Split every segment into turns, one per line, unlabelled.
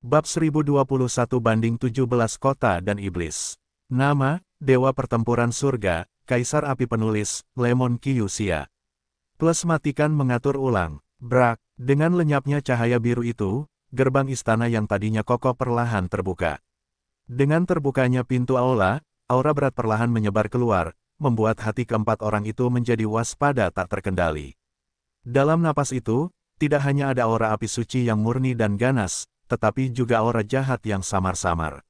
Bab 1021 banding 17 Kota dan Iblis. Nama, Dewa Pertempuran Surga, Kaisar Api Penulis, Lemon Kiyusia Plus matikan mengatur ulang, brak, dengan lenyapnya cahaya biru itu, gerbang istana yang tadinya kokoh perlahan terbuka. Dengan terbukanya pintu aula, aura berat perlahan menyebar keluar, membuat hati keempat orang itu menjadi waspada tak terkendali. Dalam napas itu, tidak hanya ada aura api suci yang murni dan ganas, tetapi juga aura jahat yang samar-samar.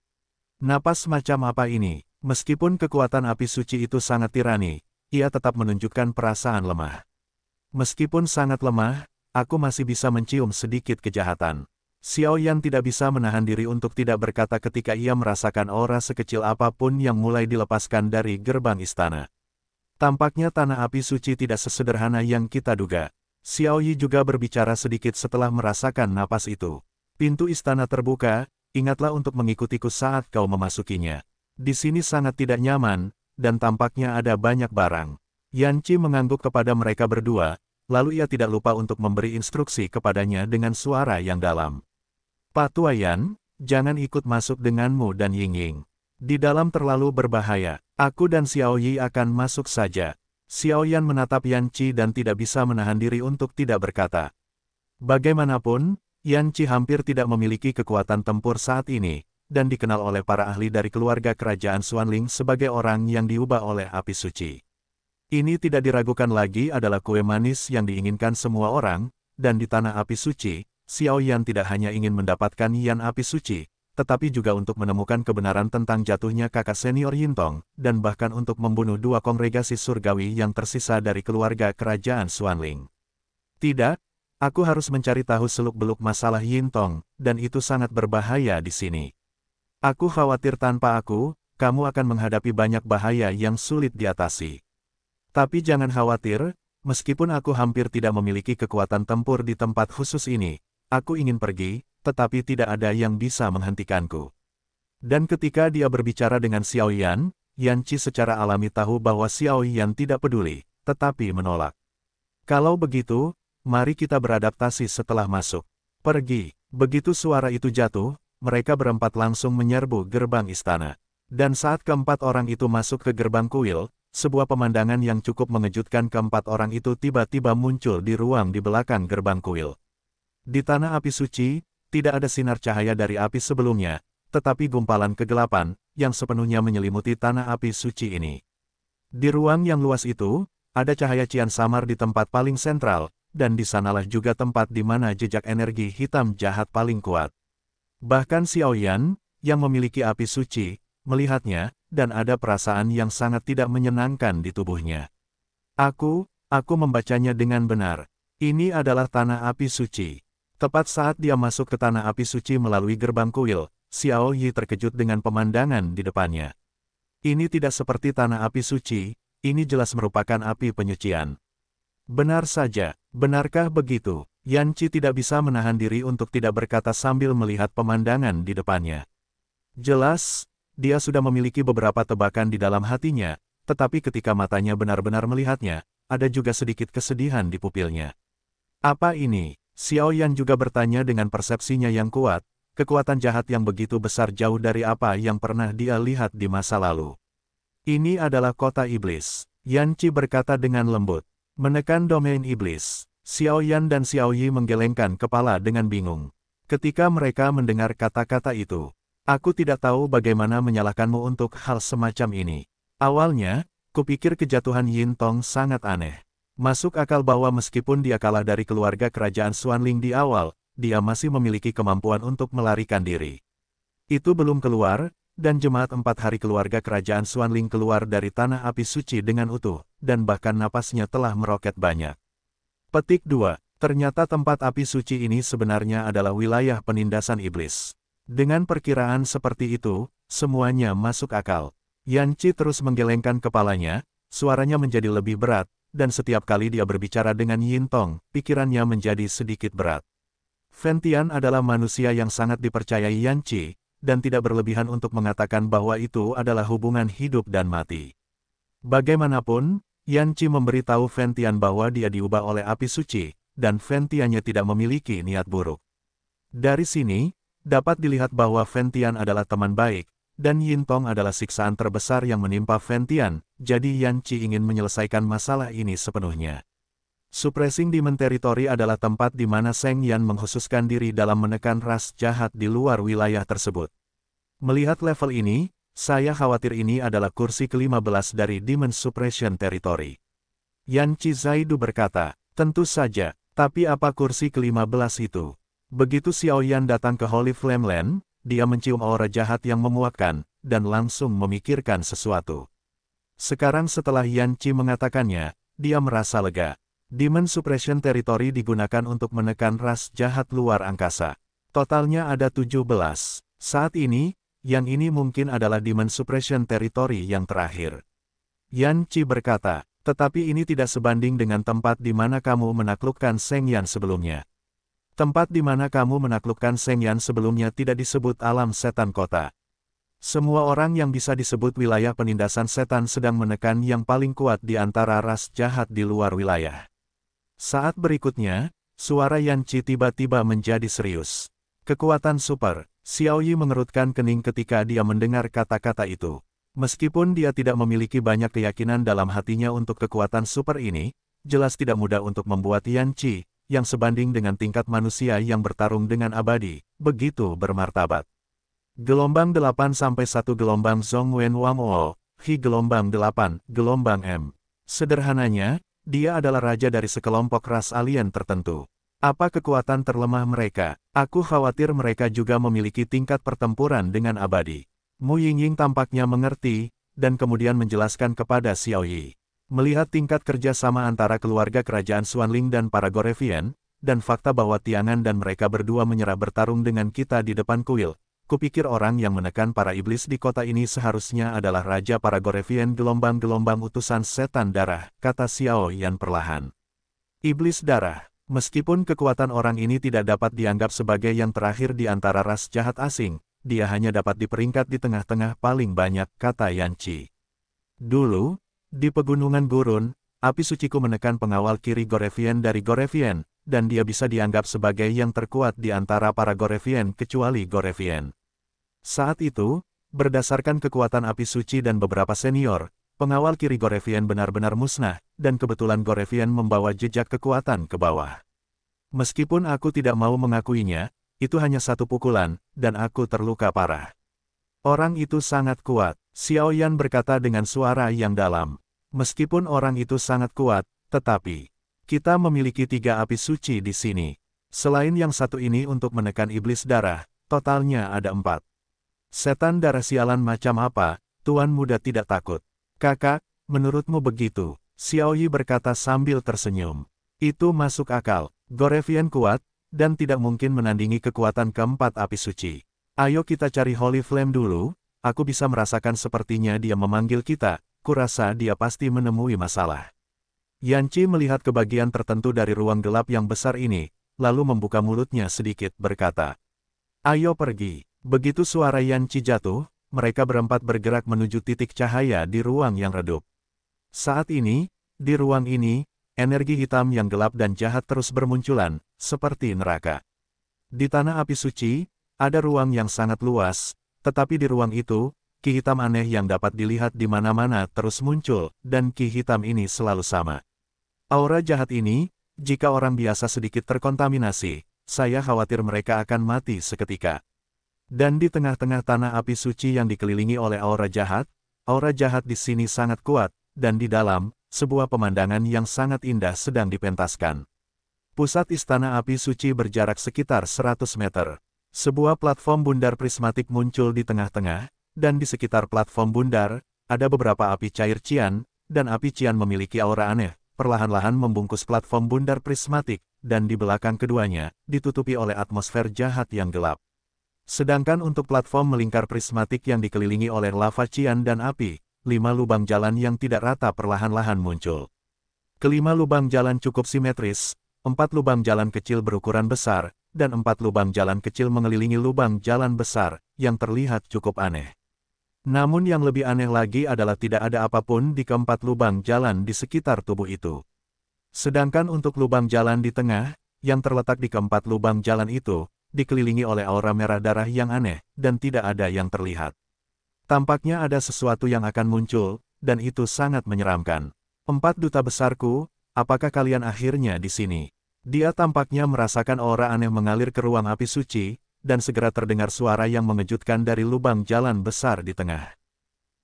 Napas macam apa ini? Meskipun kekuatan api suci itu sangat tirani, ia tetap menunjukkan perasaan lemah. Meskipun sangat lemah, aku masih bisa mencium sedikit kejahatan. Xiao Yan tidak bisa menahan diri untuk tidak berkata ketika ia merasakan aura sekecil apapun yang mulai dilepaskan dari gerbang istana. Tampaknya tanah api suci tidak sesederhana yang kita duga. Xiao Yi juga berbicara sedikit setelah merasakan napas itu. Pintu istana terbuka, ingatlah untuk mengikutiku saat kau memasukinya. Di sini sangat tidak nyaman, dan tampaknya ada banyak barang. Yan Qi mengangguk kepada mereka berdua, lalu ia tidak lupa untuk memberi instruksi kepadanya dengan suara yang dalam. Yan, jangan ikut masuk denganmu dan Ying Ying. Di dalam terlalu berbahaya, aku dan Xiao Yi akan masuk saja. Xiao Yan menatap Yan Qi dan tidak bisa menahan diri untuk tidak berkata. Bagaimanapun, Yan Qi hampir tidak memiliki kekuatan tempur saat ini, dan dikenal oleh para ahli dari keluarga kerajaan Xuanling sebagai orang yang diubah oleh api suci. Ini tidak diragukan lagi adalah kue manis yang diinginkan semua orang, dan di tanah api suci, Xiao Yan tidak hanya ingin mendapatkan Yan api suci, tetapi juga untuk menemukan kebenaran tentang jatuhnya kakak senior Yintong, dan bahkan untuk membunuh dua kongregasi surgawi yang tersisa dari keluarga kerajaan Xuanling. Tidak, Aku harus mencari tahu seluk-beluk masalah Yin Tong, dan itu sangat berbahaya di sini. Aku khawatir tanpa aku, kamu akan menghadapi banyak bahaya yang sulit diatasi. Tapi jangan khawatir, meskipun aku hampir tidak memiliki kekuatan tempur di tempat khusus ini, aku ingin pergi, tetapi tidak ada yang bisa menghentikanku. Dan ketika dia berbicara dengan Xiao Yan Yan Qi secara alami tahu bahwa Xiao Yan tidak peduli, tetapi menolak. Kalau begitu, mari kita beradaptasi setelah masuk. Pergi. Begitu suara itu jatuh, mereka berempat langsung menyerbu gerbang istana. Dan saat keempat orang itu masuk ke gerbang kuil, sebuah pemandangan yang cukup mengejutkan keempat orang itu tiba-tiba muncul di ruang di belakang gerbang kuil. Di tanah api suci, tidak ada sinar cahaya dari api sebelumnya, tetapi gumpalan kegelapan, yang sepenuhnya menyelimuti tanah api suci ini. Di ruang yang luas itu, ada cahaya cian samar di tempat paling sentral, dan di sanalah juga tempat di mana jejak energi hitam jahat paling kuat. Bahkan Xiao Yan yang memiliki api suci, melihatnya, dan ada perasaan yang sangat tidak menyenangkan di tubuhnya. Aku, aku membacanya dengan benar. Ini adalah tanah api suci. Tepat saat dia masuk ke tanah api suci melalui gerbang kuil, Xiao Yi terkejut dengan pemandangan di depannya. Ini tidak seperti tanah api suci, ini jelas merupakan api penyucian. Benar saja, benarkah begitu? Yan Chi tidak bisa menahan diri untuk tidak berkata sambil melihat pemandangan di depannya. Jelas, dia sudah memiliki beberapa tebakan di dalam hatinya, tetapi ketika matanya benar-benar melihatnya, ada juga sedikit kesedihan di pupilnya. Apa ini? Xiao Yan juga bertanya dengan persepsinya yang kuat, kekuatan jahat yang begitu besar jauh dari apa yang pernah dia lihat di masa lalu. Ini adalah kota iblis, Yan Chi berkata dengan lembut. Menekan domain iblis, Xiao Yan dan Xiao Yi menggelengkan kepala dengan bingung. Ketika mereka mendengar kata-kata itu, aku tidak tahu bagaimana menyalahkanmu untuk hal semacam ini. Awalnya, kupikir kejatuhan Yin Tong sangat aneh. Masuk akal bahwa meskipun dia kalah dari keluarga kerajaan Ling di awal, dia masih memiliki kemampuan untuk melarikan diri. Itu belum keluar, dan jemaat empat hari keluarga kerajaan Suanling keluar dari tanah api suci dengan utuh, dan bahkan napasnya telah meroket banyak. Petik 2. Ternyata tempat api suci ini sebenarnya adalah wilayah penindasan iblis. Dengan perkiraan seperti itu, semuanya masuk akal. Yan Yanci terus menggelengkan kepalanya, suaranya menjadi lebih berat, dan setiap kali dia berbicara dengan Yin Tong, pikirannya menjadi sedikit berat. Fentian adalah manusia yang sangat dipercayai Yanci, dan tidak berlebihan untuk mengatakan bahwa itu adalah hubungan hidup dan mati. Bagaimanapun, Yan Qi memberitahu Ventian bahwa dia diubah oleh api suci, dan Ventiannya tidak memiliki niat buruk. Dari sini, dapat dilihat bahwa Ventian adalah teman baik, dan Yin Tong adalah siksaan terbesar yang menimpa Ventian, jadi Yan Qi ingin menyelesaikan masalah ini sepenuhnya. Suppressing Demon Territory adalah tempat di mana Seng Yan menghususkan diri dalam menekan ras jahat di luar wilayah tersebut. Melihat level ini, saya khawatir ini adalah kursi ke-15 dari Demon Suppression Territory. Yan Chizaidu berkata, tentu saja, tapi apa kursi ke-15 itu? Begitu Xiao Yan datang ke Holy Flame Land, dia mencium aura jahat yang memuakkan, dan langsung memikirkan sesuatu. Sekarang setelah Yan Chi mengatakannya, dia merasa lega. Demon Suppression Territory digunakan untuk menekan ras jahat luar angkasa. Totalnya ada 17. Saat ini, yang ini mungkin adalah Demon Suppression Territory yang terakhir. Yan Chi berkata, tetapi ini tidak sebanding dengan tempat di mana kamu menaklukkan Seng Yan sebelumnya. Tempat di mana kamu menaklukkan Seng Yan sebelumnya tidak disebut alam setan kota. Semua orang yang bisa disebut wilayah penindasan setan sedang menekan yang paling kuat di antara ras jahat di luar wilayah. Saat berikutnya, suara Chi tiba-tiba menjadi serius. Kekuatan super, Xiao Yi mengerutkan kening ketika dia mendengar kata-kata itu. Meskipun dia tidak memiliki banyak keyakinan dalam hatinya untuk kekuatan super ini, jelas tidak mudah untuk membuat Chi, yang sebanding dengan tingkat manusia yang bertarung dengan abadi, begitu bermartabat. Gelombang 8-1 Gelombang Zhong Wen Wang Wamol, Hi Gelombang 8, Gelombang M. Sederhananya, dia adalah raja dari sekelompok ras alien tertentu. Apa kekuatan terlemah mereka? Aku khawatir mereka juga memiliki tingkat pertempuran dengan abadi. Mu Yingying tampaknya mengerti, dan kemudian menjelaskan kepada Xiao Yi. Melihat tingkat kerjasama antara keluarga kerajaan Xuanling dan para Gorevian, dan fakta bahwa Tiangan dan mereka berdua menyerah bertarung dengan kita di depan kuil, kupikir orang yang menekan para iblis di kota ini seharusnya adalah Raja para Gorevien gelombang-gelombang utusan setan darah, kata Xiao Yan perlahan. Iblis darah, meskipun kekuatan orang ini tidak dapat dianggap sebagai yang terakhir di antara ras jahat asing, dia hanya dapat diperingkat di tengah-tengah paling banyak, kata Yan Qi. Dulu, di pegunungan gurun, api suciku menekan pengawal kiri Gorevien dari Gorevien, dan dia bisa dianggap sebagai yang terkuat di antara para Gorevien kecuali Gorevien. Saat itu, berdasarkan kekuatan api suci dan beberapa senior, pengawal kiri Gorevian benar-benar musnah, dan kebetulan Gorevian membawa jejak kekuatan ke bawah. Meskipun aku tidak mau mengakuinya, itu hanya satu pukulan, dan aku terluka parah. Orang itu sangat kuat, Xiao Yan berkata dengan suara yang dalam. Meskipun orang itu sangat kuat, tetapi, kita memiliki tiga api suci di sini. Selain yang satu ini untuk menekan iblis darah, totalnya ada empat. Setan darah sialan macam apa, tuan muda tidak takut. Kakak, menurutmu begitu? Xiao Yi berkata sambil tersenyum. Itu masuk akal, Gorevian kuat, dan tidak mungkin menandingi kekuatan keempat api suci. Ayo kita cari Holy Flame dulu, aku bisa merasakan sepertinya dia memanggil kita, kurasa dia pasti menemui masalah. Yanci melihat ke bagian tertentu dari ruang gelap yang besar ini, lalu membuka mulutnya sedikit berkata, Ayo pergi. Begitu suara Yanci jatuh, mereka berempat bergerak menuju titik cahaya di ruang yang redup. Saat ini, di ruang ini, energi hitam yang gelap dan jahat terus bermunculan, seperti neraka. Di tanah api suci, ada ruang yang sangat luas, tetapi di ruang itu, ki hitam aneh yang dapat dilihat di mana-mana terus muncul, dan ki hitam ini selalu sama. Aura jahat ini, jika orang biasa sedikit terkontaminasi, saya khawatir mereka akan mati seketika. Dan di tengah-tengah tanah api suci yang dikelilingi oleh aura jahat, aura jahat di sini sangat kuat, dan di dalam, sebuah pemandangan yang sangat indah sedang dipentaskan. Pusat istana api suci berjarak sekitar 100 meter. Sebuah platform bundar prismatik muncul di tengah-tengah, dan di sekitar platform bundar, ada beberapa api cair cian, dan api cian memiliki aura aneh, perlahan-lahan membungkus platform bundar prismatik, dan di belakang keduanya, ditutupi oleh atmosfer jahat yang gelap. Sedangkan untuk platform melingkar prismatik yang dikelilingi oleh lava cian dan api, lima lubang jalan yang tidak rata perlahan-lahan muncul. Kelima lubang jalan cukup simetris, empat lubang jalan kecil berukuran besar, dan empat lubang jalan kecil mengelilingi lubang jalan besar, yang terlihat cukup aneh. Namun yang lebih aneh lagi adalah tidak ada apapun di keempat lubang jalan di sekitar tubuh itu. Sedangkan untuk lubang jalan di tengah, yang terletak di keempat lubang jalan itu, dikelilingi oleh aura merah darah yang aneh, dan tidak ada yang terlihat. Tampaknya ada sesuatu yang akan muncul, dan itu sangat menyeramkan. Empat duta besarku, apakah kalian akhirnya di sini? Dia tampaknya merasakan aura aneh mengalir ke ruang api suci, dan segera terdengar suara yang mengejutkan dari lubang jalan besar di tengah.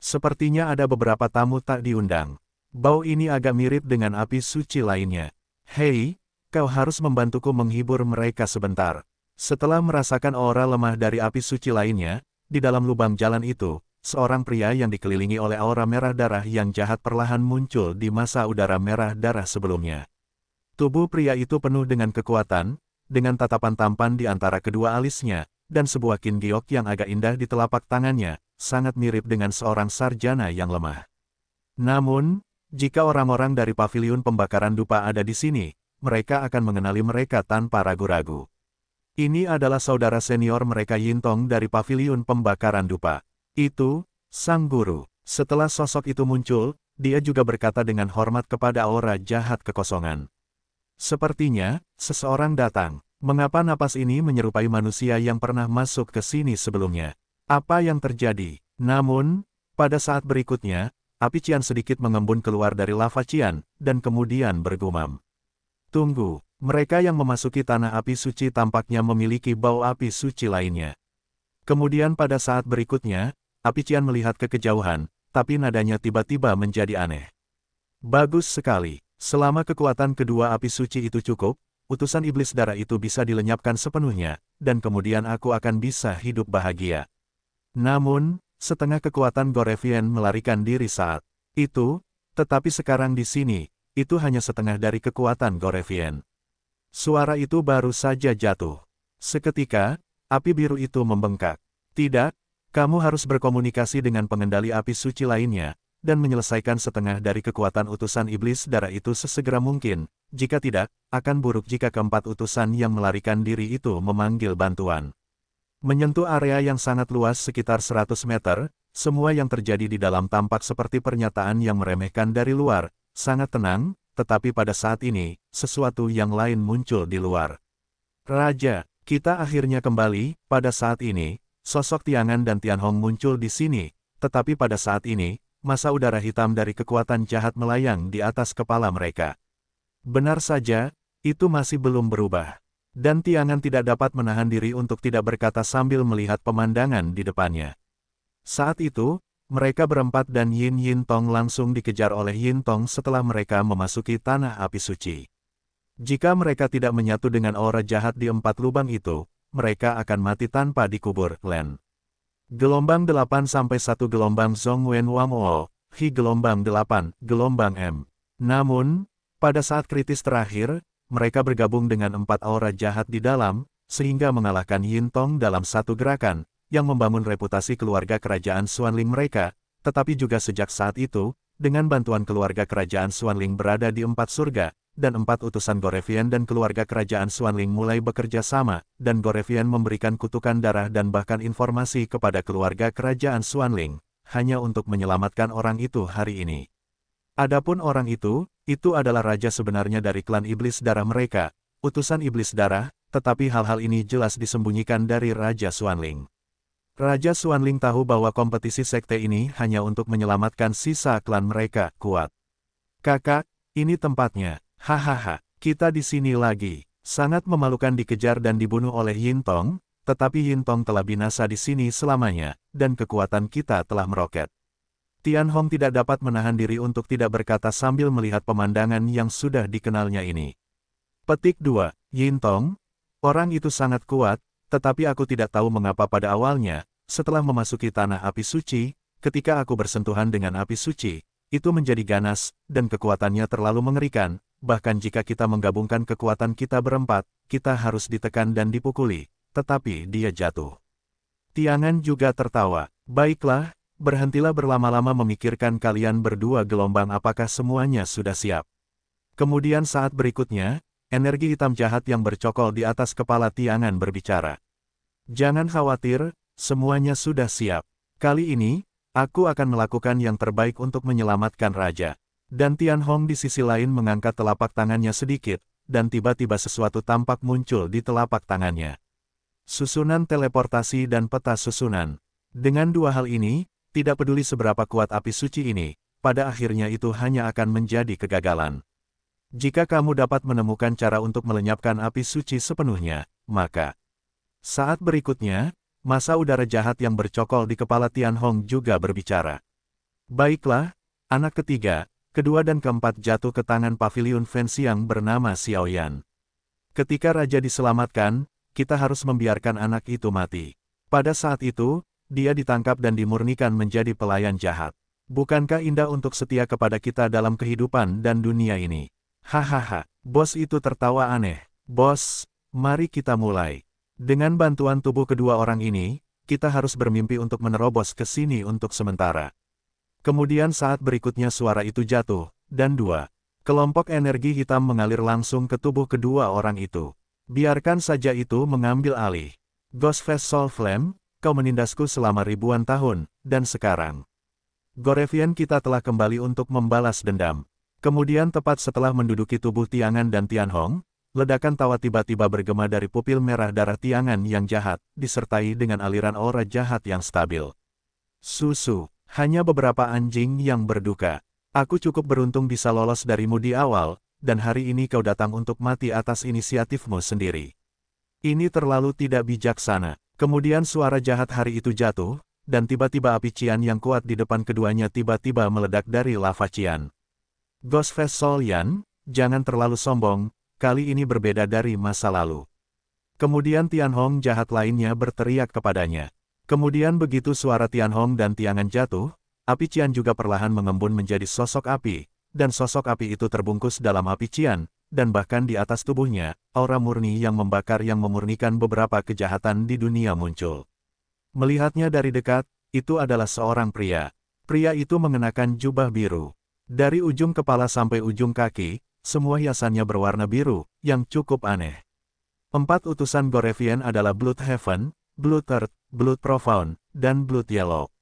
Sepertinya ada beberapa tamu tak diundang. Bau ini agak mirip dengan api suci lainnya. Hei, kau harus membantuku menghibur mereka sebentar. Setelah merasakan aura lemah dari api suci lainnya, di dalam lubang jalan itu, seorang pria yang dikelilingi oleh aura merah darah yang jahat perlahan muncul di masa udara merah darah sebelumnya. Tubuh pria itu penuh dengan kekuatan, dengan tatapan tampan di antara kedua alisnya, dan sebuah kin yang agak indah di telapak tangannya, sangat mirip dengan seorang sarjana yang lemah. Namun, jika orang-orang dari paviliun pembakaran dupa ada di sini, mereka akan mengenali mereka tanpa ragu-ragu. Ini adalah saudara senior mereka Yintong dari paviliun pembakaran dupa. Itu, sang guru. Setelah sosok itu muncul, dia juga berkata dengan hormat kepada aura jahat kekosongan. Sepertinya, seseorang datang. Mengapa napas ini menyerupai manusia yang pernah masuk ke sini sebelumnya? Apa yang terjadi? Namun, pada saat berikutnya, api Cian sedikit mengembun keluar dari lava Cian, dan kemudian bergumam. Tunggu, mereka yang memasuki tanah api suci tampaknya memiliki bau api suci lainnya. Kemudian pada saat berikutnya, api Cian melihat ke kejauhan, tapi nadanya tiba-tiba menjadi aneh. Bagus sekali. Selama kekuatan kedua api suci itu cukup, utusan iblis darah itu bisa dilenyapkan sepenuhnya, dan kemudian aku akan bisa hidup bahagia. Namun, setengah kekuatan Gorevian melarikan diri saat itu, tetapi sekarang di sini, itu hanya setengah dari kekuatan Gorevian. Suara itu baru saja jatuh. Seketika, api biru itu membengkak. Tidak, kamu harus berkomunikasi dengan pengendali api suci lainnya, dan menyelesaikan setengah dari kekuatan utusan iblis darah itu sesegera mungkin, jika tidak, akan buruk jika keempat utusan yang melarikan diri itu memanggil bantuan. Menyentuh area yang sangat luas sekitar 100 meter, semua yang terjadi di dalam tampak seperti pernyataan yang meremehkan dari luar, sangat tenang, tetapi pada saat ini, sesuatu yang lain muncul di luar. Raja, kita akhirnya kembali, pada saat ini, sosok Tiangan dan Tianhong muncul di sini, tetapi pada saat ini, masa udara hitam dari kekuatan jahat melayang di atas kepala mereka. Benar saja, itu masih belum berubah. Dan Tiangan tidak dapat menahan diri untuk tidak berkata sambil melihat pemandangan di depannya. Saat itu, mereka berempat dan Yin Yin Tong langsung dikejar oleh Yin Tong setelah mereka memasuki tanah api suci. Jika mereka tidak menyatu dengan aura jahat di empat lubang itu, mereka akan mati tanpa dikubur, Len. Gelombang 8-1 Gelombang Wen Wang O, Hi Gelombang 8, Gelombang M. Namun, pada saat kritis terakhir, mereka bergabung dengan empat aura jahat di dalam, sehingga mengalahkan Yin Tong dalam satu gerakan, yang membangun reputasi keluarga kerajaan Xuanling mereka, tetapi juga sejak saat itu, dengan bantuan keluarga kerajaan Xuanling berada di empat surga, dan empat utusan Gorevian dan keluarga kerajaan Xuanling mulai bekerja sama, dan Gorevian memberikan kutukan darah dan bahkan informasi kepada keluarga kerajaan Xuanling, hanya untuk menyelamatkan orang itu hari ini. Adapun orang itu, itu adalah raja sebenarnya dari klan iblis darah mereka, utusan iblis darah, tetapi hal-hal ini jelas disembunyikan dari Raja Xuanling. Raja Xuanling tahu bahwa kompetisi sekte ini hanya untuk menyelamatkan sisa klan mereka, kuat. Kakak, ini tempatnya, hahaha, kita di sini lagi. Sangat memalukan dikejar dan dibunuh oleh Yin Tong, tetapi Yin Tong telah binasa di sini selamanya, dan kekuatan kita telah meroket. Tian Hong tidak dapat menahan diri untuk tidak berkata sambil melihat pemandangan yang sudah dikenalnya ini. Petik 2, Yin Tong, orang itu sangat kuat, tetapi aku tidak tahu mengapa pada awalnya, setelah memasuki tanah api suci, ketika aku bersentuhan dengan api suci, itu menjadi ganas, dan kekuatannya terlalu mengerikan, bahkan jika kita menggabungkan kekuatan kita berempat, kita harus ditekan dan dipukuli, tetapi dia jatuh. Tiangan juga tertawa, baiklah, berhentilah berlama-lama memikirkan kalian berdua gelombang apakah semuanya sudah siap. Kemudian saat berikutnya, Energi hitam jahat yang bercokol di atas kepala Tiangan berbicara. Jangan khawatir, semuanya sudah siap. Kali ini, aku akan melakukan yang terbaik untuk menyelamatkan Raja. Dan Tian Hong di sisi lain mengangkat telapak tangannya sedikit, dan tiba-tiba sesuatu tampak muncul di telapak tangannya. Susunan teleportasi dan peta susunan. Dengan dua hal ini, tidak peduli seberapa kuat api suci ini, pada akhirnya itu hanya akan menjadi kegagalan. Jika kamu dapat menemukan cara untuk melenyapkan api suci sepenuhnya, maka saat berikutnya, masa udara jahat yang bercokol di kepala Tian Hong juga berbicara. Baiklah, anak ketiga, kedua dan keempat jatuh ke tangan pavilion Fans yang bernama Xiao Yan. Ketika raja diselamatkan, kita harus membiarkan anak itu mati. Pada saat itu, dia ditangkap dan dimurnikan menjadi pelayan jahat. Bukankah indah untuk setia kepada kita dalam kehidupan dan dunia ini? Hahaha, bos itu tertawa aneh. Bos, mari kita mulai. Dengan bantuan tubuh kedua orang ini, kita harus bermimpi untuk menerobos ke sini untuk sementara. Kemudian saat berikutnya suara itu jatuh, dan dua. Kelompok energi hitam mengalir langsung ke tubuh kedua orang itu. Biarkan saja itu mengambil alih. Ghostface Soul Flame, kau menindasku selama ribuan tahun, dan sekarang. Gorevian kita telah kembali untuk membalas dendam. Kemudian tepat setelah menduduki tubuh Tiangan dan Tianhong, ledakan tawa tiba-tiba bergema dari pupil merah darah Tiangan yang jahat, disertai dengan aliran aura jahat yang stabil. Susu, hanya beberapa anjing yang berduka. Aku cukup beruntung bisa lolos darimu di awal, dan hari ini kau datang untuk mati atas inisiatifmu sendiri. Ini terlalu tidak bijaksana. Kemudian suara jahat hari itu jatuh, dan tiba-tiba api cian yang kuat di depan keduanya tiba-tiba meledak dari lava cian. Ghostface Yan, jangan terlalu sombong, kali ini berbeda dari masa lalu. Kemudian Tian Hong jahat lainnya berteriak kepadanya. Kemudian begitu suara Tian Hong dan Tiangan jatuh, api Cian juga perlahan mengembun menjadi sosok api, dan sosok api itu terbungkus dalam api Cian, dan bahkan di atas tubuhnya, aura murni yang membakar yang memurnikan beberapa kejahatan di dunia muncul. Melihatnya dari dekat, itu adalah seorang pria. Pria itu mengenakan jubah biru. Dari ujung kepala sampai ujung kaki, semua hiasannya berwarna biru, yang cukup aneh. Empat utusan Gorevian adalah Blood Heaven, Blood Earth, Blood Profound, dan Blood Yellow.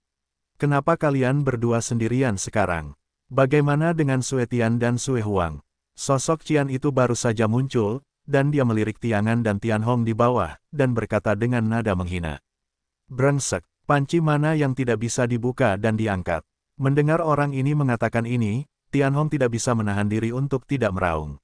Kenapa kalian berdua sendirian sekarang? Bagaimana dengan Suetian dan Sue Huang? Sosok Cian itu baru saja muncul, dan dia melirik Tiangan dan Tianhong di bawah, dan berkata dengan nada menghina. Brengsek, panci mana yang tidak bisa dibuka dan diangkat? Mendengar orang ini mengatakan ini, Tianhong tidak bisa menahan diri untuk tidak meraung.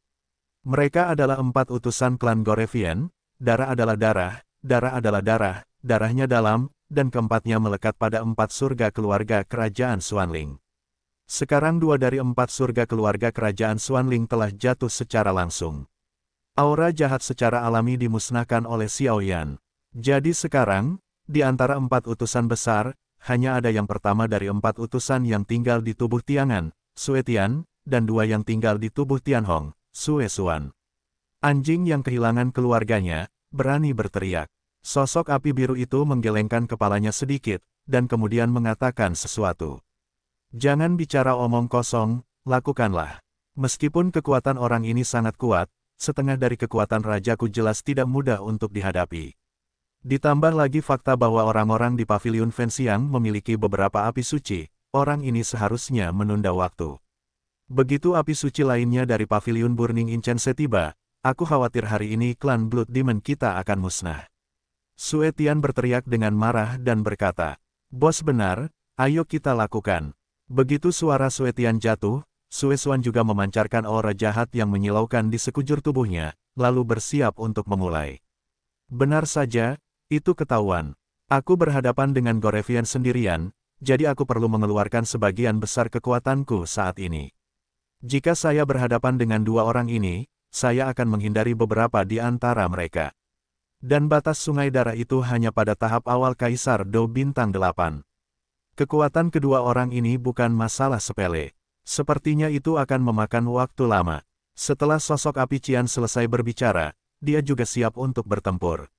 Mereka adalah empat utusan klan Gorevian, darah adalah darah, darah adalah darah, darahnya dalam, dan keempatnya melekat pada empat surga keluarga kerajaan Xuanling. Sekarang dua dari empat surga keluarga kerajaan Xuanling telah jatuh secara langsung. Aura jahat secara alami dimusnahkan oleh Xiaoyan. Jadi sekarang, di antara empat utusan besar, hanya ada yang pertama dari empat utusan yang tinggal di tubuh Tiangan, Suetian, dan dua yang tinggal di tubuh Tianhong, Sue Suan. Anjing yang kehilangan keluarganya, berani berteriak. Sosok api biru itu menggelengkan kepalanya sedikit, dan kemudian mengatakan sesuatu. Jangan bicara omong kosong, lakukanlah. Meskipun kekuatan orang ini sangat kuat, setengah dari kekuatan rajaku jelas tidak mudah untuk dihadapi. Ditambah lagi fakta bahwa orang-orang di pavilion Fensiang memiliki beberapa api suci, orang ini seharusnya menunda waktu. Begitu api suci lainnya dari pavilion Burning Incense tiba, aku khawatir hari ini klan Blood Demon kita akan musnah. Suetian berteriak dengan marah dan berkata, Bos benar, ayo kita lakukan. Begitu suara Suetian jatuh, Sue juga memancarkan aura jahat yang menyilaukan di sekujur tubuhnya, lalu bersiap untuk memulai. Benar saja, itu ketahuan. Aku berhadapan dengan Gorevian sendirian, jadi aku perlu mengeluarkan sebagian besar kekuatanku saat ini. Jika saya berhadapan dengan dua orang ini, saya akan menghindari beberapa di antara mereka. Dan batas sungai darah itu hanya pada tahap awal Kaisar Do Bintang 8. Kekuatan kedua orang ini bukan masalah sepele. Sepertinya itu akan memakan waktu lama. Setelah sosok api Cian selesai berbicara, dia juga siap untuk bertempur.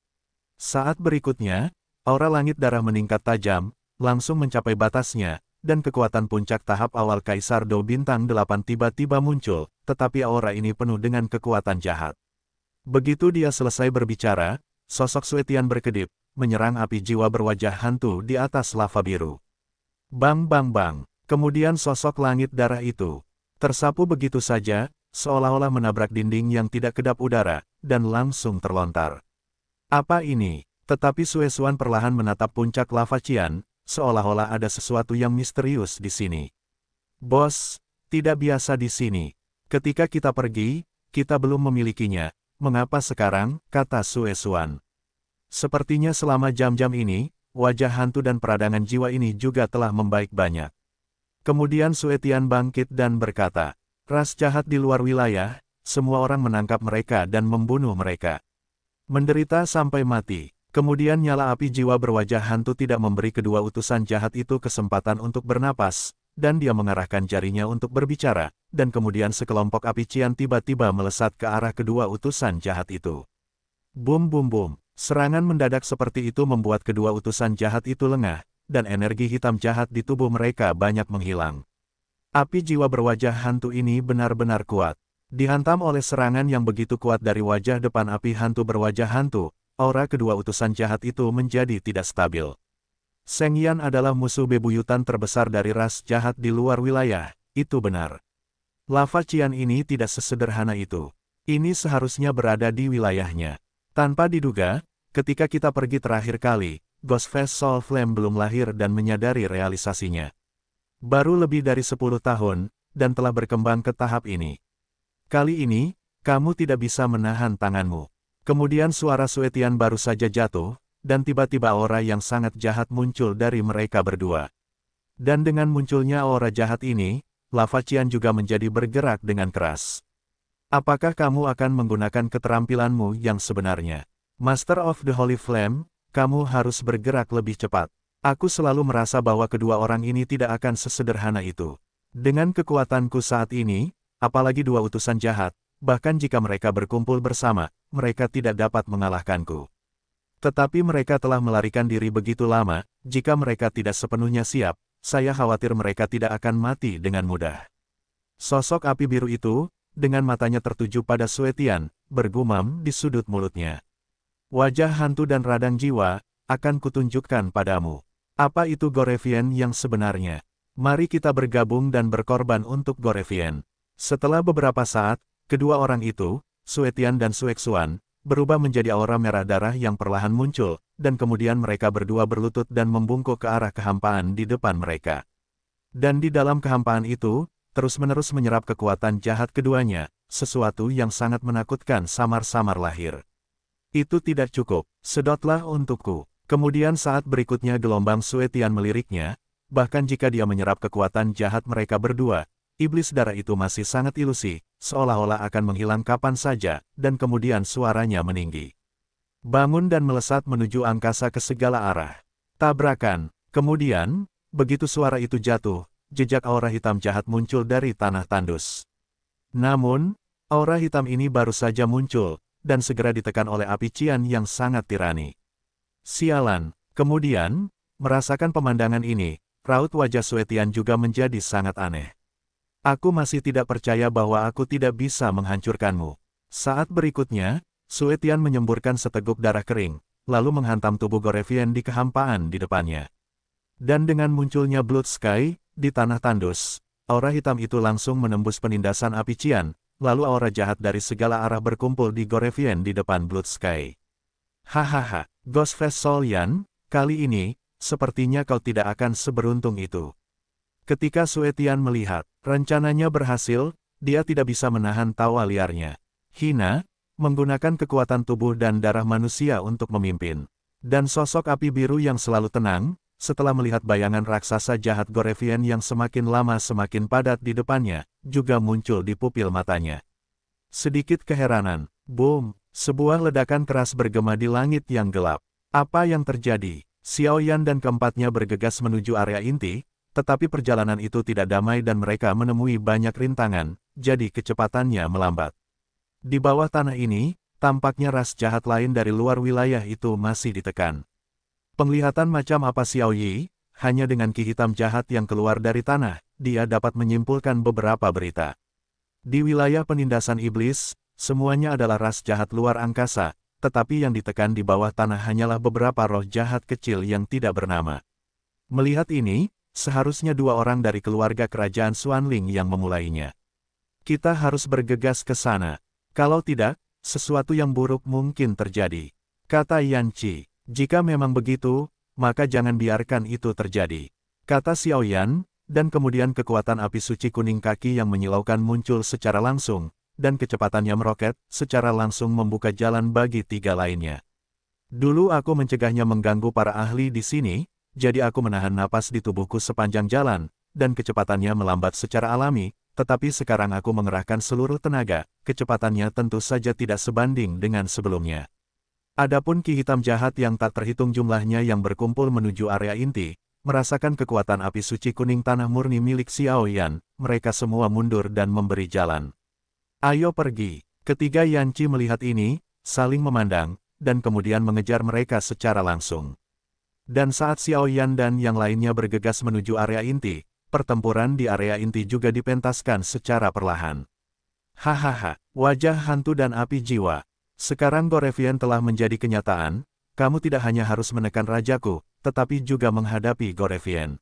Saat berikutnya, aura langit darah meningkat tajam, langsung mencapai batasnya, dan kekuatan puncak tahap awal Kaisar Do Bintang 8 tiba-tiba muncul, tetapi aura ini penuh dengan kekuatan jahat. Begitu dia selesai berbicara, sosok Suetian berkedip, menyerang api jiwa berwajah hantu di atas lava biru. Bang bang bang, kemudian sosok langit darah itu tersapu begitu saja, seolah-olah menabrak dinding yang tidak kedap udara, dan langsung terlontar. Apa ini? Tetapi Suesuan perlahan menatap puncak lava Cian, seolah-olah ada sesuatu yang misterius di sini. Bos, tidak biasa di sini. Ketika kita pergi, kita belum memilikinya. Mengapa sekarang? kata Suesuan. Sepertinya selama jam-jam ini, wajah hantu dan peradangan jiwa ini juga telah membaik banyak. Kemudian Suetian bangkit dan berkata, Ras jahat di luar wilayah, semua orang menangkap mereka dan membunuh mereka. Menderita sampai mati. Kemudian nyala api jiwa berwajah hantu tidak memberi kedua utusan jahat itu kesempatan untuk bernapas, dan dia mengarahkan jarinya untuk berbicara, dan kemudian sekelompok api cian tiba-tiba melesat ke arah kedua utusan jahat itu. Bum bum bum, serangan mendadak seperti itu membuat kedua utusan jahat itu lengah, dan energi hitam jahat di tubuh mereka banyak menghilang. Api jiwa berwajah hantu ini benar-benar kuat. Dihantam oleh serangan yang begitu kuat dari wajah depan api hantu berwajah hantu, aura kedua utusan jahat itu menjadi tidak stabil. Seng Yan adalah musuh bebuyutan terbesar dari ras jahat di luar wilayah, itu benar. Lava Cian ini tidak sesederhana itu. Ini seharusnya berada di wilayahnya. Tanpa diduga, ketika kita pergi terakhir kali, Ghostface Soul Flame belum lahir dan menyadari realisasinya. Baru lebih dari 10 tahun, dan telah berkembang ke tahap ini. Kali ini, kamu tidak bisa menahan tanganmu. Kemudian suara Suetian baru saja jatuh, dan tiba-tiba aura yang sangat jahat muncul dari mereka berdua. Dan dengan munculnya aura jahat ini, lava Cian juga menjadi bergerak dengan keras. Apakah kamu akan menggunakan keterampilanmu yang sebenarnya? Master of the Holy Flame, kamu harus bergerak lebih cepat. Aku selalu merasa bahwa kedua orang ini tidak akan sesederhana itu. Dengan kekuatanku saat ini, apalagi dua utusan jahat, bahkan jika mereka berkumpul bersama, mereka tidak dapat mengalahkanku. Tetapi mereka telah melarikan diri begitu lama, jika mereka tidak sepenuhnya siap, saya khawatir mereka tidak akan mati dengan mudah. Sosok api biru itu, dengan matanya tertuju pada Suetian, bergumam di sudut mulutnya. Wajah hantu dan radang jiwa, akan kutunjukkan padamu. Apa itu Gorevien yang sebenarnya? Mari kita bergabung dan berkorban untuk Gorevien. Setelah beberapa saat, kedua orang itu, Suetian dan Suexuan, berubah menjadi aura merah darah yang perlahan muncul, dan kemudian mereka berdua berlutut dan membungkuk ke arah kehampaan di depan mereka. Dan di dalam kehampaan itu, terus-menerus menyerap kekuatan jahat keduanya, sesuatu yang sangat menakutkan samar-samar lahir. Itu tidak cukup, sedotlah untukku. Kemudian saat berikutnya gelombang Suetian meliriknya, bahkan jika dia menyerap kekuatan jahat mereka berdua, iblis darah itu masih sangat ilusi, seolah-olah akan menghilang kapan saja, dan kemudian suaranya meninggi. Bangun dan melesat menuju angkasa ke segala arah. Tabrakan. Kemudian, begitu suara itu jatuh, jejak aura hitam jahat muncul dari tanah tandus. Namun, aura hitam ini baru saja muncul, dan segera ditekan oleh api cian yang sangat tirani. Sialan. Kemudian, merasakan pemandangan ini, raut wajah Suetian juga menjadi sangat aneh. Aku masih tidak percaya bahwa aku tidak bisa menghancurkanmu. Saat berikutnya, Suetian menyemburkan seteguk darah kering, lalu menghantam tubuh Gorevian di kehampaan di depannya. Dan dengan munculnya Blood Sky, di tanah tandus, aura hitam itu langsung menembus penindasan api Cian, lalu aura jahat dari segala arah berkumpul di Gorevian di depan Blood Sky. Hahaha, Ghostface Solian, kali ini, sepertinya kau tidak akan seberuntung itu. Ketika Suetian melihat, rencananya berhasil, dia tidak bisa menahan tawa liarnya. Hina, menggunakan kekuatan tubuh dan darah manusia untuk memimpin. Dan sosok api biru yang selalu tenang, setelah melihat bayangan raksasa jahat Gorevian yang semakin lama semakin padat di depannya, juga muncul di pupil matanya. Sedikit keheranan, boom, sebuah ledakan keras bergema di langit yang gelap. Apa yang terjadi? Xiaoyan dan keempatnya bergegas menuju area inti, tetapi perjalanan itu tidak damai dan mereka menemui banyak rintangan, jadi kecepatannya melambat. Di bawah tanah ini, tampaknya ras jahat lain dari luar wilayah itu masih ditekan. Penglihatan macam apa Xiao Yi, hanya dengan ki hitam jahat yang keluar dari tanah, dia dapat menyimpulkan beberapa berita. Di wilayah penindasan iblis, semuanya adalah ras jahat luar angkasa, tetapi yang ditekan di bawah tanah hanyalah beberapa roh jahat kecil yang tidak bernama. Melihat ini, seharusnya dua orang dari keluarga kerajaan Xuanling yang memulainya. Kita harus bergegas ke sana. Kalau tidak, sesuatu yang buruk mungkin terjadi. Kata Yan Qi, jika memang begitu, maka jangan biarkan itu terjadi. Kata Xiao Yan, dan kemudian kekuatan api suci kuning kaki yang menyilaukan muncul secara langsung, dan kecepatannya meroket, secara langsung membuka jalan bagi tiga lainnya. Dulu aku mencegahnya mengganggu para ahli di sini, jadi aku menahan napas di tubuhku sepanjang jalan, dan kecepatannya melambat secara alami, tetapi sekarang aku mengerahkan seluruh tenaga, kecepatannya tentu saja tidak sebanding dengan sebelumnya. Adapun ki hitam jahat yang tak terhitung jumlahnya yang berkumpul menuju area inti, merasakan kekuatan api suci kuning tanah murni milik Xiao Yan, mereka semua mundur dan memberi jalan. Ayo pergi. Ketiga Yanci melihat ini, saling memandang, dan kemudian mengejar mereka secara langsung. Dan saat Xiao Yan dan yang lainnya bergegas menuju area inti, pertempuran di area inti juga dipentaskan secara perlahan. Hahaha, wajah hantu dan api jiwa. Sekarang Gorevian telah menjadi kenyataan, kamu tidak hanya harus menekan rajaku, tetapi juga menghadapi Gorevian.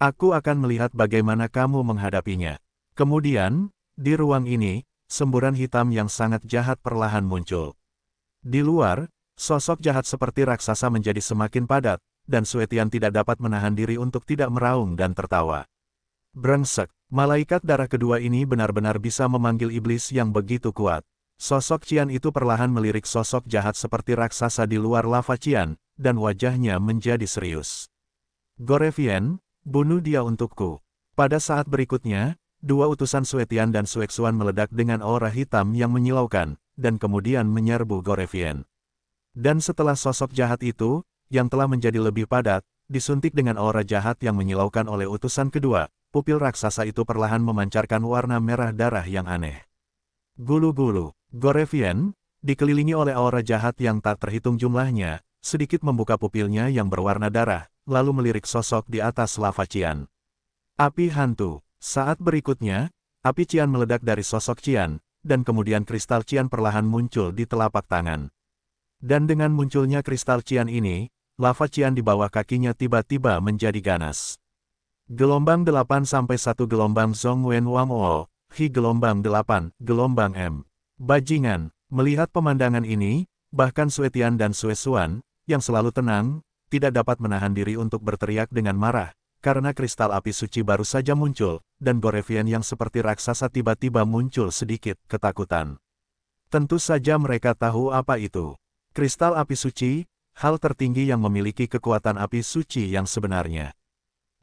Aku akan melihat bagaimana kamu menghadapinya. Kemudian, di ruang ini, semburan hitam yang sangat jahat perlahan muncul. Di luar, Sosok jahat seperti raksasa menjadi semakin padat, dan Suetian tidak dapat menahan diri untuk tidak meraung dan tertawa. Brengsek, malaikat darah kedua ini benar-benar bisa memanggil iblis yang begitu kuat. Sosok Cian itu perlahan melirik sosok jahat seperti raksasa di luar lava Cian, dan wajahnya menjadi serius. Gorevian, bunuh dia untukku. Pada saat berikutnya, dua utusan Suetian dan Sueksuan meledak dengan aura hitam yang menyilaukan, dan kemudian menyerbu Gorevian. Dan setelah sosok jahat itu, yang telah menjadi lebih padat, disuntik dengan aura jahat yang menyilaukan oleh utusan kedua, pupil raksasa itu perlahan memancarkan warna merah darah yang aneh. Gulu-gulu, Gorevian, dikelilingi oleh aura jahat yang tak terhitung jumlahnya, sedikit membuka pupilnya yang berwarna darah, lalu melirik sosok di atas lava Cian. Api hantu. Saat berikutnya, api Cian meledak dari sosok Cian, dan kemudian kristal Cian perlahan muncul di telapak tangan. Dan dengan munculnya kristal cian ini, lava cian di bawah kakinya tiba-tiba menjadi ganas. Gelombang 8-1 Gelombang Wen Zong Wang O, Hi Gelombang 8, Gelombang M. Bajingan, melihat pemandangan ini, bahkan Suetian dan Suesuan, yang selalu tenang, tidak dapat menahan diri untuk berteriak dengan marah, karena kristal api suci baru saja muncul, dan Gorevian yang seperti raksasa tiba-tiba muncul sedikit ketakutan. Tentu saja mereka tahu apa itu. Kristal api suci, hal tertinggi yang memiliki kekuatan api suci yang sebenarnya.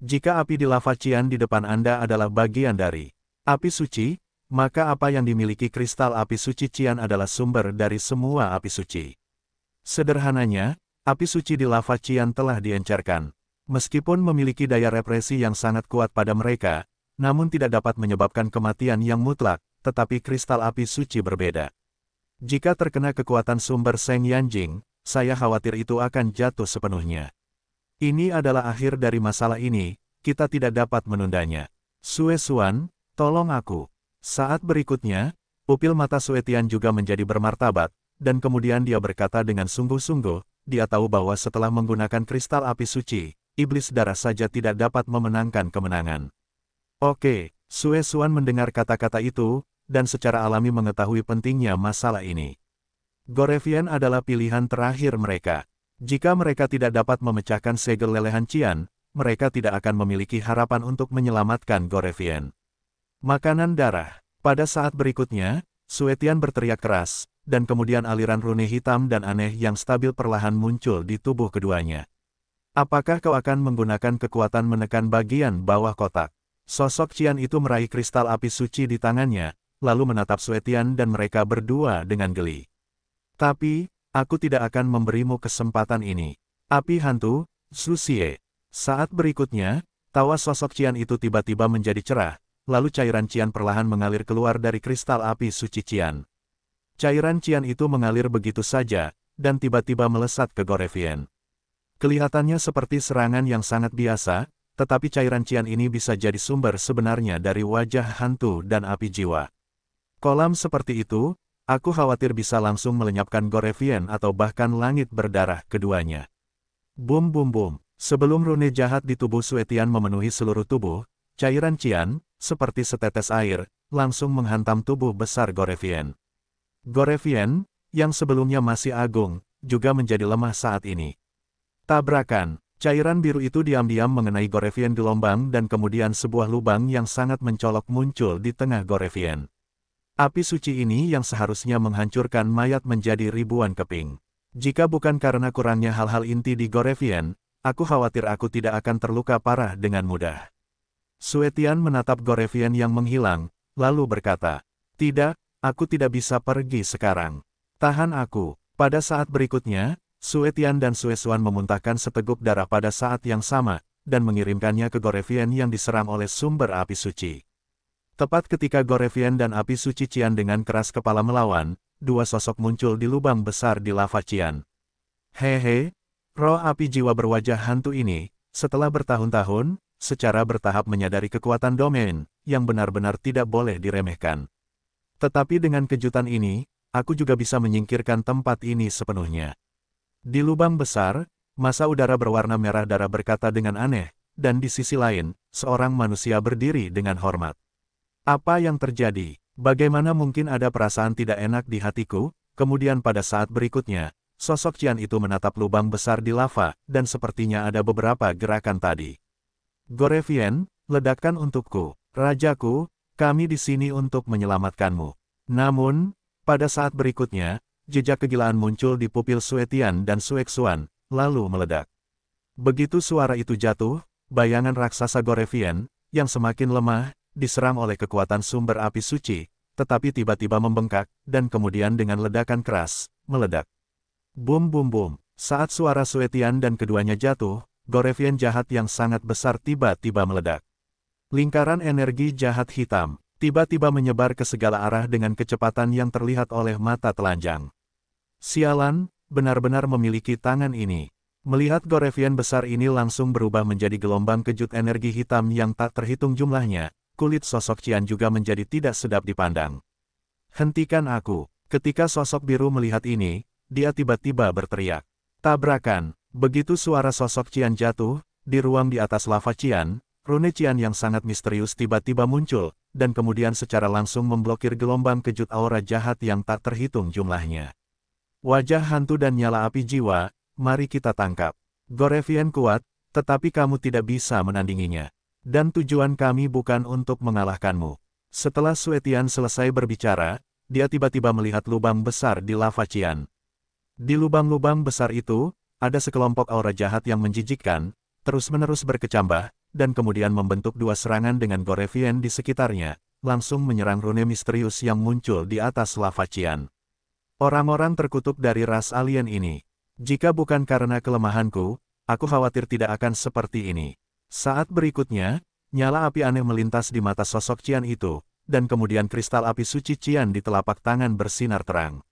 Jika api di lava di depan Anda adalah bagian dari api suci, maka apa yang dimiliki kristal api suci cian adalah sumber dari semua api suci. Sederhananya, api suci di lava cian telah diencerkan. Meskipun memiliki daya represi yang sangat kuat pada mereka, namun tidak dapat menyebabkan kematian yang mutlak, tetapi kristal api suci berbeda. Jika terkena kekuatan sumber Seng Yanjing, saya khawatir itu akan jatuh sepenuhnya. Ini adalah akhir dari masalah ini, kita tidak dapat menundanya. Sue Suan, tolong aku. Saat berikutnya, pupil mata Sue Tian juga menjadi bermartabat, dan kemudian dia berkata dengan sungguh-sungguh, dia tahu bahwa setelah menggunakan kristal api suci, iblis darah saja tidak dapat memenangkan kemenangan. Oke, Sue Suan mendengar kata-kata itu, dan secara alami mengetahui pentingnya masalah ini. Gorevian adalah pilihan terakhir mereka. Jika mereka tidak dapat memecahkan segel lelehan Cian, mereka tidak akan memiliki harapan untuk menyelamatkan Gorevian. Makanan darah. Pada saat berikutnya, Suetian berteriak keras, dan kemudian aliran rune hitam dan aneh yang stabil perlahan muncul di tubuh keduanya. Apakah kau akan menggunakan kekuatan menekan bagian bawah kotak? Sosok Cian itu meraih kristal api suci di tangannya, lalu menatap Suetian dan mereka berdua dengan geli. Tapi, aku tidak akan memberimu kesempatan ini. Api hantu, Susie. Saat berikutnya, tawa sosok Cian itu tiba-tiba menjadi cerah, lalu cairan Cian perlahan mengalir keluar dari kristal api suci Cian. Cairan Cian itu mengalir begitu saja, dan tiba-tiba melesat ke Gorevien. Kelihatannya seperti serangan yang sangat biasa, tetapi cairan cian ini bisa jadi sumber sebenarnya dari wajah hantu dan api jiwa. Kolam seperti itu, aku khawatir bisa langsung melenyapkan Gorevian atau bahkan langit berdarah keduanya. Bum bum bum, sebelum rune jahat di tubuh Suetian memenuhi seluruh tubuh, cairan cian, seperti setetes air, langsung menghantam tubuh besar Gorevian. Gorevian, yang sebelumnya masih agung, juga menjadi lemah saat ini. Tabrakan, cairan biru itu diam-diam mengenai Gorevian di lombang dan kemudian sebuah lubang yang sangat mencolok muncul di tengah Gorevian. Api suci ini yang seharusnya menghancurkan mayat menjadi ribuan keping. Jika bukan karena kurangnya hal-hal inti di Gorevian, aku khawatir aku tidak akan terluka parah dengan mudah. Suetian menatap Gorevian yang menghilang, lalu berkata, Tidak, aku tidak bisa pergi sekarang. Tahan aku. Pada saat berikutnya, Suetian dan Suesuan memuntahkan seteguk darah pada saat yang sama, dan mengirimkannya ke Gorevian yang diserang oleh sumber api suci. Tepat ketika Gorevian dan api suci Cian dengan keras kepala melawan, dua sosok muncul di lubang besar di lava Cian. Hehe, roh api jiwa berwajah hantu ini, setelah bertahun-tahun, secara bertahap menyadari kekuatan domain, yang benar-benar tidak boleh diremehkan. Tetapi dengan kejutan ini, aku juga bisa menyingkirkan tempat ini sepenuhnya. Di lubang besar, masa udara berwarna merah darah berkata dengan aneh, dan di sisi lain, seorang manusia berdiri dengan hormat. Apa yang terjadi? Bagaimana mungkin ada perasaan tidak enak di hatiku? Kemudian pada saat berikutnya, sosok Cian itu menatap lubang besar di lava, dan sepertinya ada beberapa gerakan tadi. Gorevian, ledakan untukku. Rajaku, kami di sini untuk menyelamatkanmu. Namun, pada saat berikutnya, jejak kegilaan muncul di pupil Suetian dan Suexuan, lalu meledak. Begitu suara itu jatuh, bayangan raksasa Gorevian, yang semakin lemah, diserang oleh kekuatan sumber api suci, tetapi tiba-tiba membengkak, dan kemudian dengan ledakan keras, meledak. Bum bum bum, saat suara Suetian dan keduanya jatuh, Gorevian jahat yang sangat besar tiba-tiba meledak. Lingkaran energi jahat hitam, tiba-tiba menyebar ke segala arah dengan kecepatan yang terlihat oleh mata telanjang. Sialan, benar-benar memiliki tangan ini. Melihat Gorevian besar ini langsung berubah menjadi gelombang kejut energi hitam yang tak terhitung jumlahnya, kulit sosok Cian juga menjadi tidak sedap dipandang. Hentikan aku. Ketika sosok biru melihat ini, dia tiba-tiba berteriak. Tabrakan. Begitu suara sosok Cian jatuh, di ruang di atas lava Cian, rune Cian yang sangat misterius tiba-tiba muncul, dan kemudian secara langsung memblokir gelombang kejut aura jahat yang tak terhitung jumlahnya. Wajah hantu dan nyala api jiwa, mari kita tangkap. Gorevian kuat, tetapi kamu tidak bisa menandinginya. Dan tujuan kami bukan untuk mengalahkanmu. Setelah Suetian selesai berbicara, dia tiba-tiba melihat lubang besar di lava Cian. Di lubang-lubang besar itu, ada sekelompok aura jahat yang menjijikkan, terus-menerus berkecambah, dan kemudian membentuk dua serangan dengan Gorevian di sekitarnya, langsung menyerang rune misterius yang muncul di atas lava Cian. Orang-orang terkutuk dari ras alien ini. Jika bukan karena kelemahanku, aku khawatir tidak akan seperti ini. Saat berikutnya, nyala api aneh melintas di mata sosok Cian itu, dan kemudian kristal api suci Cian di telapak tangan bersinar terang.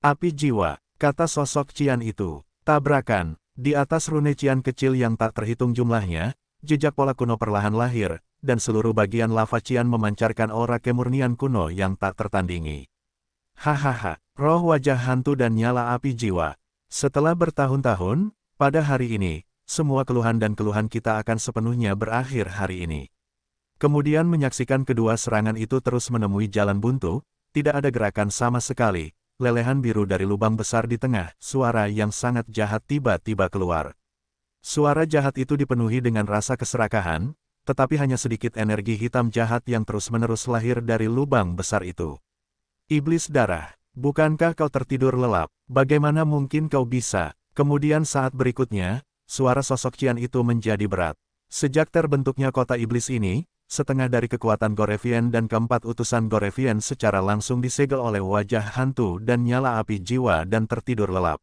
Api jiwa, kata sosok Cian itu. Tabrakan, di atas rune Cian kecil yang tak terhitung jumlahnya, jejak pola kuno perlahan lahir, dan seluruh bagian lava Cian memancarkan aura kemurnian kuno yang tak tertandingi. Hahaha, roh wajah hantu dan nyala api jiwa. Setelah bertahun-tahun, pada hari ini, semua keluhan dan keluhan kita akan sepenuhnya berakhir hari ini. Kemudian menyaksikan kedua serangan itu terus menemui jalan buntu, tidak ada gerakan sama sekali, lelehan biru dari lubang besar di tengah, suara yang sangat jahat tiba-tiba keluar. Suara jahat itu dipenuhi dengan rasa keserakahan, tetapi hanya sedikit energi hitam jahat yang terus-menerus lahir dari lubang besar itu. Iblis darah, bukankah kau tertidur lelap? Bagaimana mungkin kau bisa? Kemudian saat berikutnya, suara sosok Cian itu menjadi berat. Sejak terbentuknya kota iblis ini, setengah dari kekuatan Gorevian dan keempat utusan Gorevian secara langsung disegel oleh wajah hantu dan nyala api jiwa dan tertidur lelap.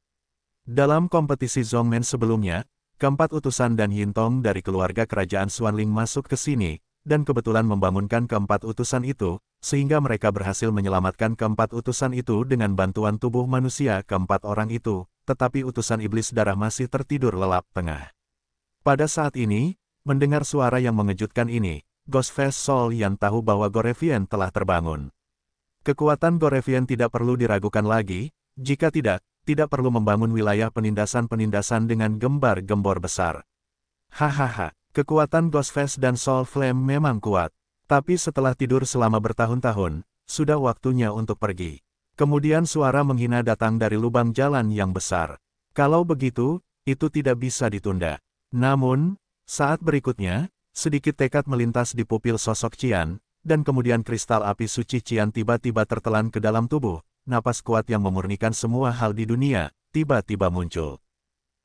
Dalam kompetisi Zongmen sebelumnya, keempat utusan dan Yintong dari keluarga kerajaan Suanling masuk ke sini, dan kebetulan membangunkan keempat utusan itu, sehingga mereka berhasil menyelamatkan keempat utusan itu dengan bantuan tubuh manusia keempat orang itu, tetapi utusan iblis darah masih tertidur lelap tengah. Pada saat ini, mendengar suara yang mengejutkan ini, Ghostface Sol yang tahu bahwa Gorevian telah terbangun. Kekuatan Gorevian tidak perlu diragukan lagi, jika tidak, tidak perlu membangun wilayah penindasan-penindasan dengan gembar-gembor besar. Hahaha. Kekuatan Ghost Face dan Soul Flame memang kuat. Tapi setelah tidur selama bertahun-tahun, sudah waktunya untuk pergi. Kemudian suara menghina datang dari lubang jalan yang besar. Kalau begitu, itu tidak bisa ditunda. Namun, saat berikutnya, sedikit tekad melintas di pupil sosok Cian, dan kemudian kristal api suci Cian tiba-tiba tertelan ke dalam tubuh, napas kuat yang memurnikan semua hal di dunia, tiba-tiba muncul.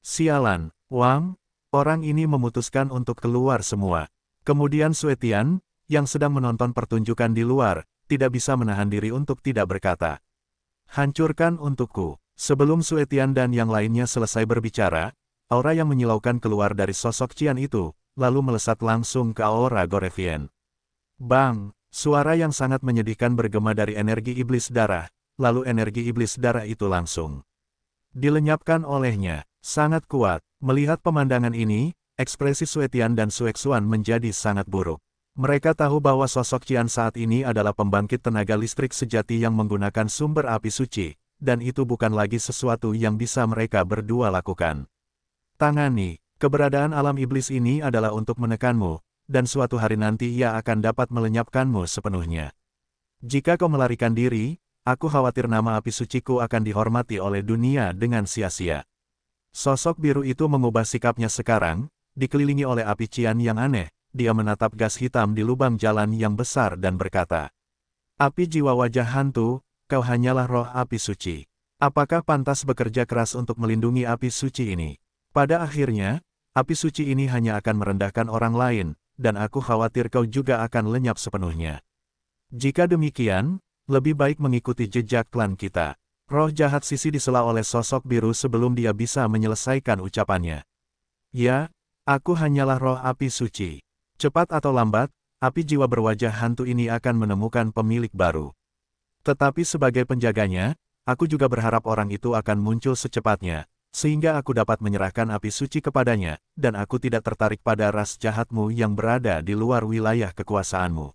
Sialan, Wang, Orang ini memutuskan untuk keluar semua. Kemudian Suetian, yang sedang menonton pertunjukan di luar, tidak bisa menahan diri untuk tidak berkata. Hancurkan untukku. Sebelum Suetian dan yang lainnya selesai berbicara, aura yang menyilaukan keluar dari sosok Cian itu, lalu melesat langsung ke aura Gorevien. Bang! Suara yang sangat menyedihkan bergema dari energi iblis darah, lalu energi iblis darah itu langsung dilenyapkan olehnya, sangat kuat. Melihat pemandangan ini, ekspresi Suetian dan Sueksuan menjadi sangat buruk. Mereka tahu bahwa sosok Cian saat ini adalah pembangkit tenaga listrik sejati yang menggunakan sumber api suci, dan itu bukan lagi sesuatu yang bisa mereka berdua lakukan. Tangani, keberadaan alam iblis ini adalah untuk menekanmu, dan suatu hari nanti ia akan dapat melenyapkanmu sepenuhnya. Jika kau melarikan diri, aku khawatir nama api suciku akan dihormati oleh dunia dengan sia-sia. Sosok biru itu mengubah sikapnya sekarang, dikelilingi oleh api cian yang aneh, dia menatap gas hitam di lubang jalan yang besar dan berkata, Api jiwa wajah hantu, kau hanyalah roh api suci. Apakah pantas bekerja keras untuk melindungi api suci ini? Pada akhirnya, api suci ini hanya akan merendahkan orang lain, dan aku khawatir kau juga akan lenyap sepenuhnya. Jika demikian, lebih baik mengikuti jejak klan kita. Roh jahat Sisi disela oleh sosok biru sebelum dia bisa menyelesaikan ucapannya. Ya, aku hanyalah roh api suci. Cepat atau lambat, api jiwa berwajah hantu ini akan menemukan pemilik baru. Tetapi sebagai penjaganya, aku juga berharap orang itu akan muncul secepatnya, sehingga aku dapat menyerahkan api suci kepadanya, dan aku tidak tertarik pada ras jahatmu yang berada di luar wilayah kekuasaanmu.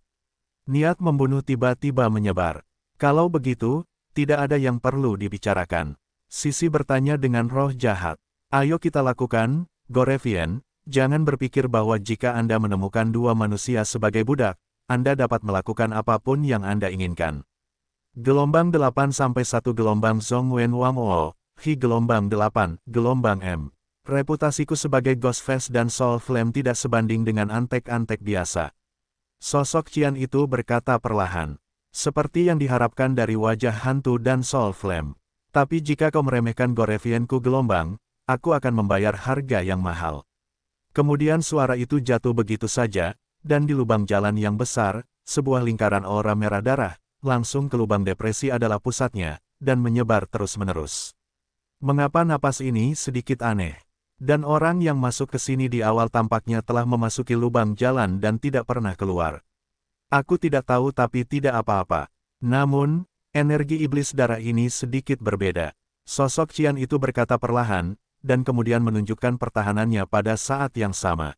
Niat membunuh tiba-tiba menyebar. Kalau begitu, tidak ada yang perlu dibicarakan. Sisi bertanya dengan roh jahat. Ayo kita lakukan, Gorevian, jangan berpikir bahwa jika Anda menemukan dua manusia sebagai budak, Anda dapat melakukan apapun yang Anda inginkan. Gelombang 8-1 Gelombang Zongwen O, Hi Gelombang 8, Gelombang M. Reputasiku sebagai Ghost Face dan Soul Flame tidak sebanding dengan antek-antek biasa. Sosok Cian itu berkata perlahan. Seperti yang diharapkan dari wajah hantu dan soul flame. Tapi jika kau meremehkan Gorevienku gelombang, aku akan membayar harga yang mahal. Kemudian suara itu jatuh begitu saja, dan di lubang jalan yang besar, sebuah lingkaran aura merah darah, langsung ke lubang depresi adalah pusatnya, dan menyebar terus-menerus. Mengapa napas ini sedikit aneh? Dan orang yang masuk ke sini di awal tampaknya telah memasuki lubang jalan dan tidak pernah keluar. Aku tidak tahu tapi tidak apa-apa. Namun, energi iblis darah ini sedikit berbeda. Sosok Cian itu berkata perlahan, dan kemudian menunjukkan pertahanannya pada saat yang sama.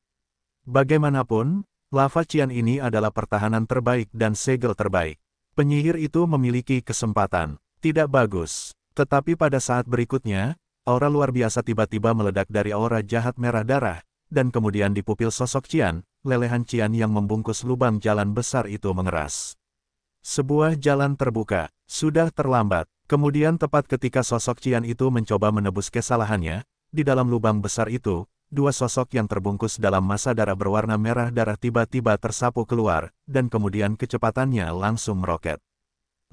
Bagaimanapun, lava Cian ini adalah pertahanan terbaik dan segel terbaik. Penyihir itu memiliki kesempatan. Tidak bagus. Tetapi pada saat berikutnya, aura luar biasa tiba-tiba meledak dari aura jahat merah darah, dan kemudian dipupil sosok Cian, lelehan Cian yang membungkus lubang jalan besar itu mengeras. Sebuah jalan terbuka, sudah terlambat, kemudian tepat ketika sosok Cian itu mencoba menebus kesalahannya, di dalam lubang besar itu, dua sosok yang terbungkus dalam masa darah berwarna merah darah tiba-tiba tersapu keluar, dan kemudian kecepatannya langsung meroket.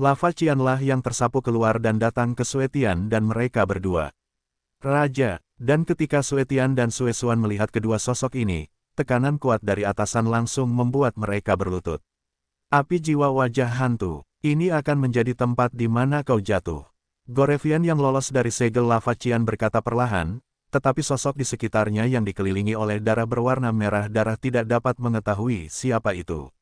Lava Cianlah yang tersapu keluar dan datang ke Suetian dan mereka berdua. Raja, dan ketika Suetian dan Suesuan melihat kedua sosok ini, tekanan kuat dari atasan langsung membuat mereka berlutut. Api jiwa wajah hantu, ini akan menjadi tempat di mana kau jatuh. Gorevian yang lolos dari segel lava Cian berkata perlahan, tetapi sosok di sekitarnya yang dikelilingi oleh darah berwarna merah darah tidak dapat mengetahui siapa itu.